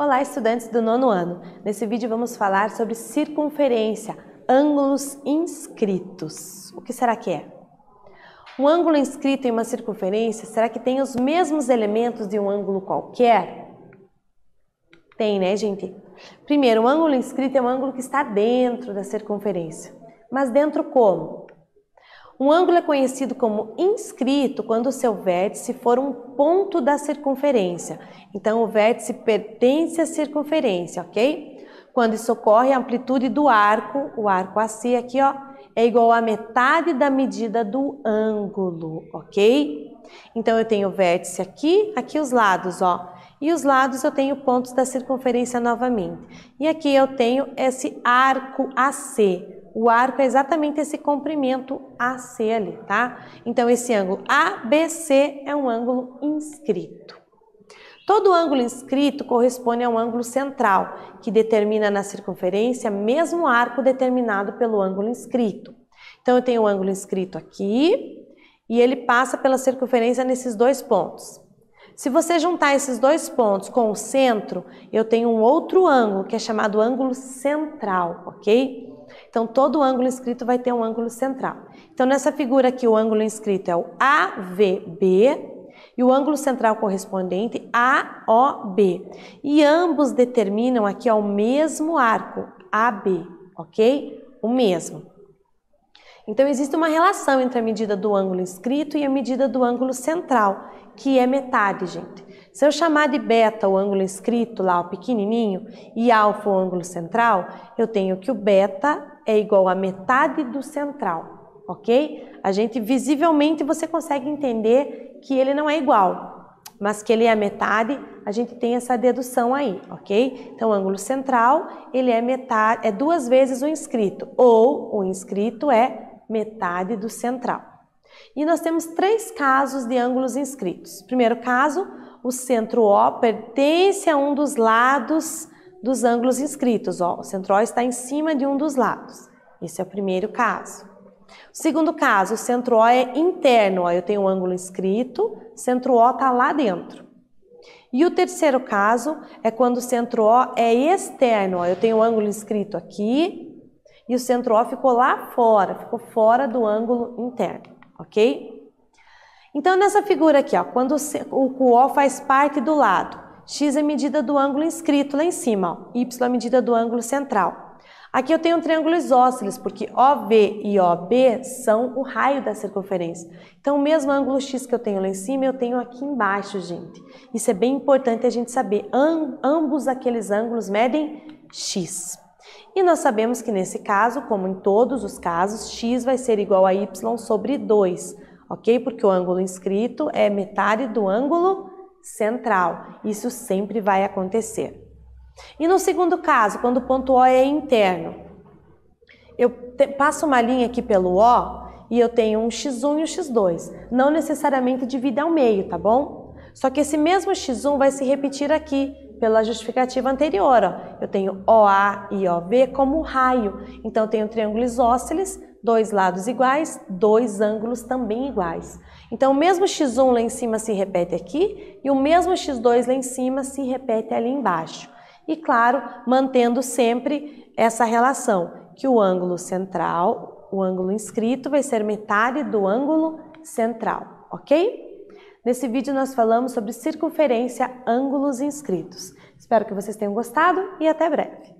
Olá, estudantes do nono ano! Nesse vídeo vamos falar sobre circunferência, ângulos inscritos. O que será que é? Um ângulo inscrito em uma circunferência, será que tem os mesmos elementos de um ângulo qualquer? Tem, né, gente? Primeiro, um ângulo inscrito é um ângulo que está dentro da circunferência. Mas dentro como? Um ângulo é conhecido como inscrito quando o seu vértice for um ponto da circunferência. Então, o vértice pertence à circunferência, ok? Quando isso ocorre, a amplitude do arco, o arco AC aqui, ó, é igual a metade da medida do ângulo, ok? Então, eu tenho o vértice aqui, aqui os lados, ó. E os lados eu tenho pontos da circunferência novamente. E aqui eu tenho esse arco AC. O arco é exatamente esse comprimento AC ali, tá? Então, esse ângulo ABC é um ângulo inscrito. Todo ângulo inscrito corresponde a um ângulo central, que determina na circunferência mesmo arco determinado pelo ângulo inscrito. Então, eu tenho o um ângulo inscrito aqui e ele passa pela circunferência nesses dois pontos. Se você juntar esses dois pontos com o centro, eu tenho um outro ângulo, que é chamado ângulo central, ok? Então, todo ângulo inscrito vai ter um ângulo central. Então, nessa figura aqui, o ângulo inscrito é o AVB e o ângulo central correspondente AOB. E ambos determinam aqui ó, o mesmo arco, AB, ok? O mesmo. Então, existe uma relação entre a medida do ângulo inscrito e a medida do ângulo central, que é metade, gente. Se eu chamar de beta o ângulo inscrito lá, o pequenininho, e alfa o ângulo central, eu tenho que o beta é igual a metade do central, ok? A gente visivelmente você consegue entender que ele não é igual, mas que ele é a metade, a gente tem essa dedução aí, ok? Então, o ângulo central, ele é metade, é duas vezes o inscrito, ou o inscrito é metade do central. E nós temos três casos de ângulos inscritos. Primeiro caso, o centro O pertence a um dos lados dos ângulos inscritos. Ó, o centro O está em cima de um dos lados. Esse é o primeiro caso. O segundo caso, o centro O é interno. Ó, eu tenho um ângulo inscrito, centro O está lá dentro. E o terceiro caso é quando o centro O é externo. Ó, eu tenho um ângulo inscrito aqui e o centro O ficou lá fora, ficou fora do ângulo interno, ok? Então, nessa figura aqui, ó, quando o O faz parte do lado, x é a medida do ângulo inscrito lá em cima, ó, y é a medida do ângulo central. Aqui eu tenho um triângulo isósceles, porque OV e OB são o raio da circunferência. Então, o mesmo ângulo x que eu tenho lá em cima, eu tenho aqui embaixo, gente. Isso é bem importante a gente saber. Am ambos aqueles ângulos medem x. E nós sabemos que nesse caso, como em todos os casos, x vai ser igual a y sobre 2 ok? Porque o ângulo inscrito é metade do ângulo central. Isso sempre vai acontecer. E no segundo caso, quando o ponto O é interno, eu passo uma linha aqui pelo O e eu tenho um x1 e um x2. Não necessariamente divide ao meio, tá bom? Só que esse mesmo x1 vai se repetir aqui pela justificativa anterior. Ó. Eu tenho OA e OB como raio. Então eu tenho triângulo isósceles dois lados iguais, dois ângulos também iguais. Então, o mesmo x1 lá em cima se repete aqui e o mesmo x2 lá em cima se repete ali embaixo. E claro, mantendo sempre essa relação, que o ângulo central, o ângulo inscrito, vai ser metade do ângulo central, ok? Nesse vídeo nós falamos sobre circunferência, ângulos inscritos. Espero que vocês tenham gostado e até breve!